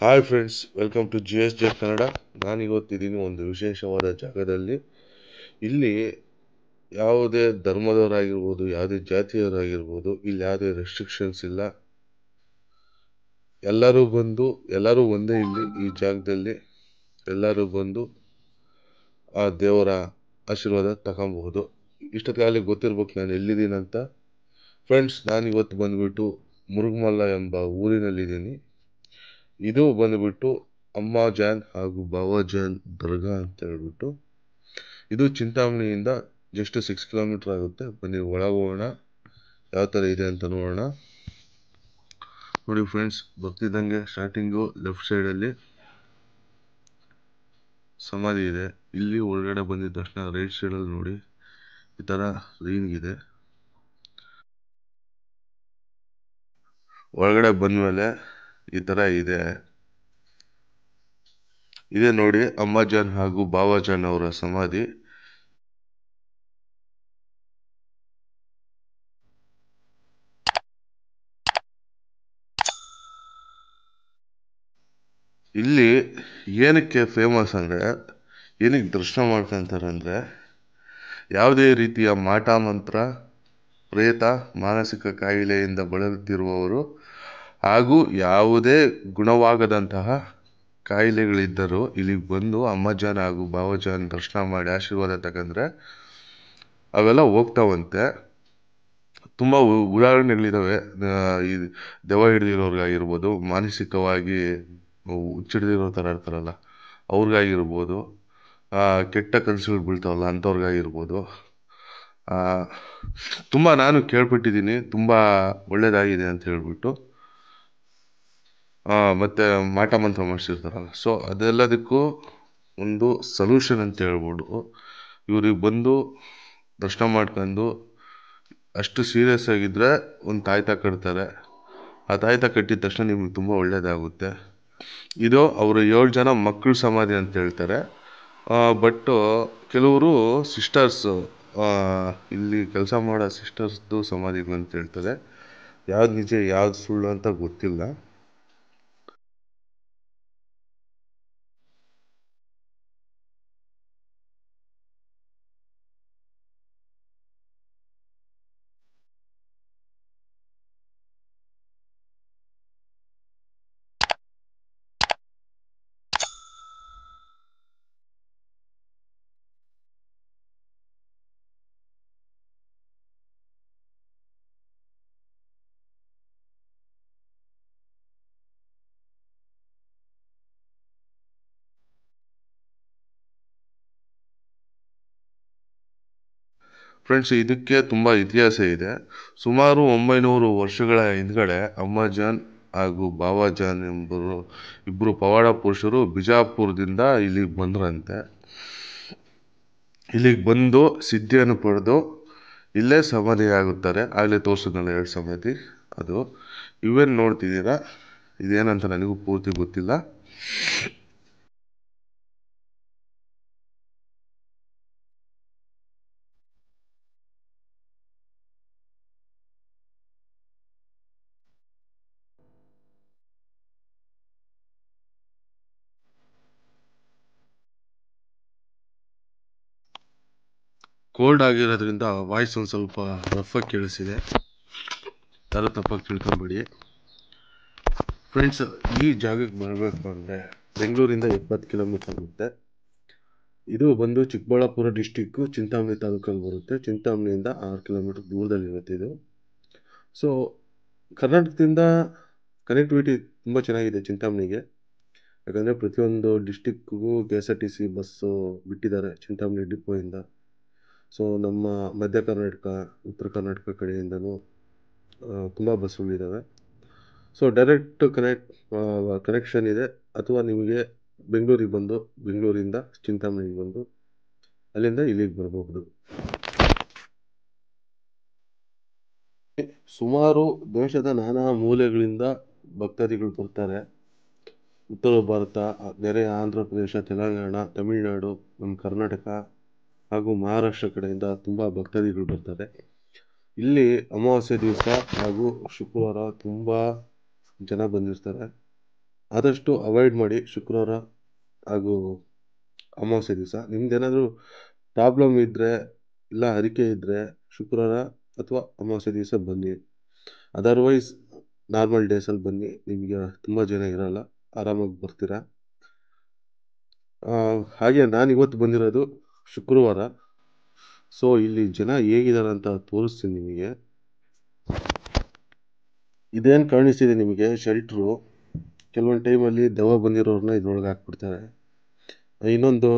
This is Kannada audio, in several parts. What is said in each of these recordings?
hi friends welcome to G S J Kannada ನಾನು ಇವತ್ತಿದ್ದೀನಿ ಒಂದು ವಿಶೇಷವಾದ ಜಾಗದಲ್ಲಿ ಇಲ್ಲಿ ಯಾವುದೇ ಧರ್ಮದವರಾಗಿರ್ಬೋದು ಯಾವುದೇ ಜಾತಿಯವರಾಗಿರ್ಬೋದು ಇಲ್ಲಿ ಯಾವುದೇ ರೆಸ್ಟ್ರಿಕ್ಷನ್ಸ್ ಇಲ್ಲ ಎಲ್ಲರೂ ಬಂದು ಎಲ್ಲರೂ ಒಂದೇ ಇಲ್ಲಿ ಈ ಜಾಗದಲ್ಲಿ ಎಲ್ಲರೂ ಬಂದು ಆ ದೇವರ ಆಶೀರ್ವಾದ ತಗೊಬಹುದು ಕಾಲಿಗೆ ಗೊತ್ತಿರ್ಬೇಕು ನಾನು ಎಲ್ಲಿದ್ದೀನಂತ ಫ್ರೆಂಡ್ಸ್ ನಾನು ಇವತ್ತು ಬಂದ್ಬಿಟ್ಟು ಮುರುಗಮಲ್ಲ ಎಂಬ ಊರಿನಲ್ಲಿದ್ದೀನಿ ಇದು ಬಂದುಬಿಟ್ಟು ಅಮ್ಮ ಜಾನ್ ಹಾಗೂ ಬಾಬಾ ಜಾನ್ ದರ್ಗಾ ಅಂತ ಹೇಳ್ಬಿಟ್ಟು ಇದು ಚಿಂತಾಮಣಿಯಿಂದ ಜಸ್ಟ್ ಸಿಕ್ಸ್ ಕಿಲೋಮೀಟರ್ ಆಗುತ್ತೆ ಬನ್ನಿ ಒಳಗೆ ಹೋಗೋಣ ಯಾವ ಥರ ಇದೆ ಅಂತ ನೋಡೋಣ ನೋಡಿ ಫ್ರೆಂಡ್ಸ್ ಬರ್ತಿದ್ದಂಗೆ ಸ್ಟಾರ್ಟಿಂಗು ಲೆಫ್ಟ್ ಸೈಡಲ್ಲಿ ಸಮಾಧಿ ಇದೆ ಇಲ್ಲಿ ಒಳಗಡೆ ಬಂದಿದ ತಕ್ಷಣ ರೈಟ್ ಸೈಡಲ್ಲಿ ನೋಡಿ ಈ ಥರ ರೀನ್ ಇದೆ ಒಳಗಡೆ ಮೇಲೆ ಈ ತರ ಇದೆ ಇದೆ ನೋಡಿ ಅಮ್ಮಾಜಾನ್ ಹಾಗೂ ಬಾವಾಜಾನ್ ಅವರ ಸಮಾಧಿ ಇಲ್ಲಿ ಏನಕ್ಕೆ ಫೇಮಸ್ ಅಂದ್ರೆ ಏನಕ್ಕೆ ದರ್ಶನ ಮಾಡ್ಕೊಂತಾರಂದ್ರೆ ಯಾವುದೇ ರೀತಿಯ ಮಾಟ ಮಂತ್ರ ಪ್ರೇತ ಮಾನಸಿಕ ಕಾಯಿಲೆಯಿಂದ ಬಳಲುತ್ತಿರುವವರು ಹಾಗೂ ಯಾವುದೇ ಗುಣವಾಗದಂತಹ ಕಾಯಿಲೆಗಳಿದ್ದರೂ ಇಲ್ಲಿಗೆ ಬಂದು ಅಮ್ಮಜಾನ್ ಹಾಗೂ ಭಾವಜಾನ್ ದರ್ಶನ ಮಾಡಿ ಆಶೀರ್ವಾದ ತಗೊಂಡ್ರೆ ಅವೆಲ್ಲ ಹೋಗ್ತಾವಂತೆ ತುಂಬ ಉದಾಹರಣೆಗಳಿದ್ದಾವೆ ಈ ದೆವ ಹಿಡಿದಿರೋರ್ಗಾಗಿರ್ಬೋದು ಮಾನಸಿಕವಾಗಿ ಹುಚ್ಚಿಡ್ದಿರೋ ಥರ ಇರ್ತಾರಲ್ಲ ಅವ್ರಿಗಾಗಿರ್ಬೋದು ಕೆಟ್ಟ ಕನಸುಗಳು ಬೀಳ್ತಾವಲ್ಲ ಅಂಥವ್ರಿಗಾಗಿರ್ಬೋದು ತುಂಬ ನಾನು ಕೇಳ್ಬಿಟ್ಟಿದ್ದೀನಿ ತುಂಬ ಒಳ್ಳೆಯದಾಗಿದೆ ಅಂತ ಹೇಳ್ಬಿಟ್ಟು ಮತ್ತು ಮಾಟ ಮಂತ್ರ ಮಾಡಿಸಿರ್ತಾರಲ್ಲ ಸೊ ಅದೆಲ್ಲದಕ್ಕೂ ಒಂದು ಸಲ್ಯೂಷನ್ ಅಂತ ಹೇಳ್ಬೋದು ಇವರಿಗೆ ಬಂದು ದರ್ಶನ ಮಾಡ್ಕೊಂಡು ಅಷ್ಟು ಸೀರಿಯಸ್ ಆಗಿದ್ದರೆ ಒಂದು ತಾಯ್ತ ಕಟ್ತಾರೆ ಆ ತಾಯ್ತ ಕಟ್ಟಿದ ತಕ್ಷಣ ನಿಮ್ಗೆ ತುಂಬ ಒಳ್ಳೆಯದಾಗುತ್ತೆ ಇದು ಅವರು ಏಳು ಜನ ಮಕ್ಕಳು ಸಮಾಧಿ ಅಂತ ಹೇಳ್ತಾರೆ ಬಟ್ಟು ಕೆಲವರು ಸಿಸ್ಟರ್ಸು ಇಲ್ಲಿ ಕೆಲಸ ಮಾಡೋ ಸಿಸ್ಟರ್ಸ್ದು ಸಮಾಧಿಗಳು ಅಂತ ಹೇಳ್ತಾರೆ ಯಾವ್ದು ನಿಜ ಯಾವ್ದು ಸುಳ್ಳು ಅಂತ ಗೊತ್ತಿಲ್ಲ ಫ್ರೆಂಡ್ಸ್ ಇದಕ್ಕೆ ತುಂಬ ಇತಿಹಾಸ ಇದೆ ಸುಮಾರು ಒಂಬೈನೂರು ವರ್ಷಗಳ ಹಿಂದ್ಗಡೆ ಅಮ್ಮಾಜಾನ್ ಹಾಗೂ ಬಾಬಾಜಾನ್ ಎಂಬರು ಇಬ್ಬರು ಪವಾಡ ಪುರುಷರು ಬಿಜಾಪುರದಿಂದ ಇಲ್ಲಿಗೆ ಬಂದ್ರಂತೆ ಇಲ್ಲಿಗೆ ಬಂದು ಸಿದ್ಧಿಯನ್ನು ಪಡೆದು ಇಲ್ಲೇ ಆಗುತ್ತಾರೆ ಆಗಲೇ ತೋರಿಸಿದ್ನಲ್ಲ ಎರಡು ಸಮಾಧಿ ಅದು ಇವೇನು ನೋಡ್ತಿದ್ದೀರಾ ಇದೇನಂತ ನನಗೂ ಪೂರ್ತಿ ಗೊತ್ತಿಲ್ಲ ಕೋಲ್ಡ್ ಆಗಿರೋದ್ರಿಂದ ವಾಯ್ಸ್ ಒಂದು ಸ್ವಲ್ಪ ರಫಾಗಿ ಕೇಳಿಸಿದೆ ತಲೆ ತಪ್ಪಾಗಿ ತಿಳ್ಕೊಬೇಡಿ ಫ್ರೆಂಡ್ಸ್ ಈ ಜಾಗಕ್ಕೆ ಬರಬೇಕು ಅಂದರೆ ಬೆಂಗಳೂರಿಂದ ಎಪ್ಪತ್ತು ಕಿಲೋಮೀಟರ್ ಆಗುತ್ತೆ ಇದು ಬಂದು ಚಿಕ್ಕಬಳ್ಳಾಪುರ ಡಿಸ್ಟಿಕ್ಕು ಚಿಂತಾಮಣಿ ತಾಲೂಕಲ್ಲಿ ಬರುತ್ತೆ ಚಿಂತಾಮಣಿಯಿಂದ ಆರು ಕಿಲೋಮೀಟ್ರ್ ದೂರದಲ್ಲಿರುತ್ತೆ ಇದು ಸೊ ಕರ್ನಾಟಕದಿಂದ ಕನೆಕ್ಟಿವಿಟಿ ತುಂಬ ಚೆನ್ನಾಗಿದೆ ಚಿಂತಾಮಣಿಗೆ ಯಾಕಂದರೆ ಪ್ರತಿಯೊಂದು ಡಿಸ್ಟಿಕ್ಕಿಗೂ K S R T C bus ಬಿಟ್ಟಿದ್ದಾರೆ ಚಿಂತಾಮಣಿ ಡಿಪೋಯಿಂದ ಸೊ ನಮ್ಮ ಮಧ್ಯ ಕರ್ನಾಟಕ ಉತ್ತರ ಕರ್ನಾಟಕ ಕಡೆಯಿಂದಲೂ ತುಂಬ ಬಸ್ಸುಗಳಿದ್ದಾವೆ ಸೊ ಡೈರೆಕ್ಟ್ ಕನೆಕ್ಟ್ ಕನೆಕ್ಷನ್ ಇದೆ ಅಥವಾ ನಿಮಗೆ ಬೆಂಗಳೂರಿಗೆ ಬಂದು ಬೆಂಗಳೂರಿಂದ ಚಿಂತಾಮಣಿಗೆ ಬಂದು ಅಲ್ಲಿಂದ ಇಲ್ಲಿಗೆ ಬರಬಹುದು ಸುಮಾರು ದೇಶದ ನಾನಾ ಮೂಲೆಗಳಿಂದ ಭಕ್ತಾದಿಗಳು ಬರ್ತಾರೆ ಉತ್ತರ ಭಾರತ ನೆರೆಯ ಆಂಧ್ರ ಪ್ರದೇಶ ತೆಲಂಗಾಣ ತಮಿಳುನಾಡು ನಮ್ಮ ಕರ್ನಾಟಕ ಹಾಗೂ ಮಹಾರಾಷ್ಟ್ರ ಕಡೆಯಿಂದ ತುಂಬ ಭಕ್ತಾದಿಗಳು ಬರ್ತಾರೆ ಇಲ್ಲಿ ಅಮಾವಾಸ್ಯೆ ದಿವಸ ಹಾಗೂ ಶುಕ್ರವಾರ ತುಂಬ ಜನ ಬಂದಿರ್ತಾರೆ ಆದಷ್ಟು ಅವಾಯ್ಡ್ ಮಾಡಿ ಶುಕ್ರವಾರ ಹಾಗೂ ಅಮಾವಾಸ್ಯೆ ದಿವಸ ಏನಾದರೂ ಪ್ರಾಬ್ಲಮ್ ಇದ್ದರೆ ಇಲ್ಲ ಹರಿಕೆ ಇದ್ದರೆ ಶುಕ್ರವಾರ ಅಥವಾ ಅಮಾವಾಸ್ಯೆ ದಿವಸ ಬನ್ನಿ ಅದರ್ವೈಸ್ ನಾರ್ಮಲ್ ಡೇಸಲ್ಲಿ ಬನ್ನಿ ನಿಮಗೆ ತುಂಬ ಜನ ಇರೋಲ್ಲ ಆರಾಮಾಗಿ ಬರ್ತೀರಾ ಹಾಗೆ ನಾನು ಇವತ್ತು ಬಂದಿರೋದು ಶುಕ್ರವಾರ ಸೊ ಇಲ್ಲಿ ಜನ ಹೇಗಿದ್ದಾರೆ ಅಂತ ತೋರಿಸ್ತೀನಿ ನಿಮಗೆ ಇದೇನು ಕಾಣಿಸ್ತಿದೆ ನಿಮಗೆ ಶೆಲ್ಟ್ರು ಕೆಲವೊಂದು ಟೈಮಲ್ಲಿ ದೆವ್ವ ಬಂದಿರೋರನ್ನ ಇದ್ರೊಳಗೆ ಹಾಕ್ಬಿಡ್ತಾರೆ ಇನ್ನೊಂದು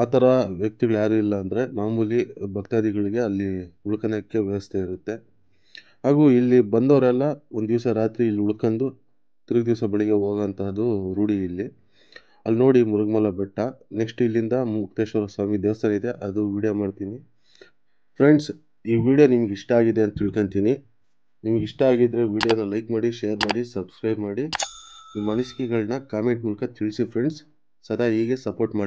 ಆ ಥರ ವ್ಯಕ್ತಿಗಳು ಯಾರೂ ಇಲ್ಲ ಅಂದರೆ ಮಾಮೂಲಿ ಭಕ್ತಾದಿಗಳಿಗೆ ಅಲ್ಲಿ ಉಳ್ಕೊಳಕ್ಕೆ ವ್ಯವಸ್ಥೆ ಇರುತ್ತೆ ಹಾಗೂ ಇಲ್ಲಿ ಬಂದವರೆಲ್ಲ ಒಂದು ದಿವಸ ರಾತ್ರಿ ಇಲ್ಲಿ ಉಳ್ಕೊಂಡು ತಿರುಗಿ ದಿವಸ ಬೆಳಿಗ್ಗೆ ಹೋಗೋಂಥದ್ದು ರೂಢಿ ಇಲ್ಲಿ ಅಲ್ಲಿ ನೋಡಿ ಮುರುಘಮಲ ಬೆಟ್ಟ ನೆಕ್ಸ್ಟ್ ಇಲ್ಲಿಂದ ಮುಕ್ತೇಶ್ವರ ಸ್ವಾಮಿ ದೇವಸ್ಥಾನ ಇದೆ ಅದು ವೀಡಿಯೋ ಮಾಡ್ತೀನಿ ಫ್ರೆಂಡ್ಸ್ ಈ ವಿಡಿಯೋ ನಿಮ್ಗೆ ಇಷ್ಟ ಆಗಿದೆ ಅಂತ ತಿಳ್ಕೊತೀನಿ ನಿಮ್ಗೆ ಇಷ್ಟ ಆಗಿದ್ರೆ ವಿಡಿಯೋನ ಲೈಕ್ ಮಾಡಿ ಶೇರ್ ಮಾಡಿ ಸಬ್ಸ್ಕ್ರೈಬ್ ಮಾಡಿ ನಿಮ್ಮ ಅನಿಸಿಕೆಗಳನ್ನ ಕಾಮೆಂಟ್ ಮೂಲಕ ತಿಳಿಸಿ ಫ್ರೆಂಡ್ಸ್ ಸದಾ ಹೀಗೆ ಸಪೋರ್ಟ್ ಮಾಡಿ